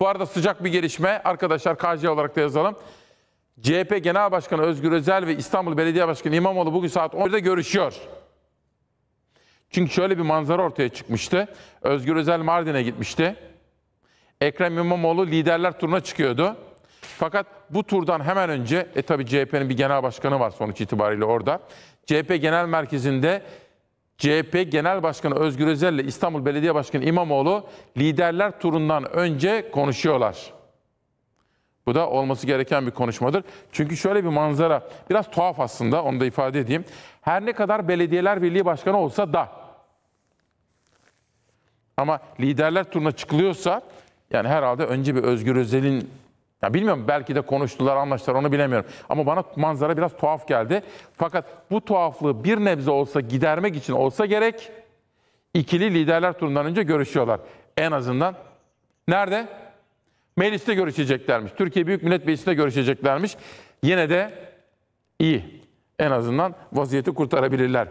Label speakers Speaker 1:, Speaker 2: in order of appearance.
Speaker 1: Bu arada sıcak bir gelişme. Arkadaşlar KC olarak da yazalım. CHP Genel Başkanı Özgür Özel ve İstanbul Belediye Başkanı İmamoğlu bugün saat 11'de görüşüyor. Çünkü şöyle bir manzara ortaya çıkmıştı. Özgür Özel Mardin'e gitmişti. Ekrem İmamoğlu liderler turuna çıkıyordu. Fakat bu turdan hemen önce, e tabi CHP'nin bir genel başkanı var sonuç itibariyle orada. CHP Genel Merkezi'nde CHP Genel Başkanı Özgür Özel ile İstanbul Belediye Başkanı İmamoğlu liderler turundan önce konuşuyorlar. Bu da olması gereken bir konuşmadır. Çünkü şöyle bir manzara, biraz tuhaf aslında onu da ifade edeyim. Her ne kadar Belediyeler Birliği Başkanı olsa da ama liderler turuna çıkılıyorsa yani herhalde önce bir Özgür Özel'in ya bilmiyorum belki de konuştular anlaştılar onu bilemiyorum. Ama bana manzara biraz tuhaf geldi. Fakat bu tuhaflığı bir nebze olsa gidermek için olsa gerek ikili liderler turundan önce görüşüyorlar. En azından nerede? Mecliste görüşeceklermiş. Türkiye Büyük Millet Meclisi'nde görüşeceklermiş. Yine de iyi. En azından vaziyeti kurtarabilirler.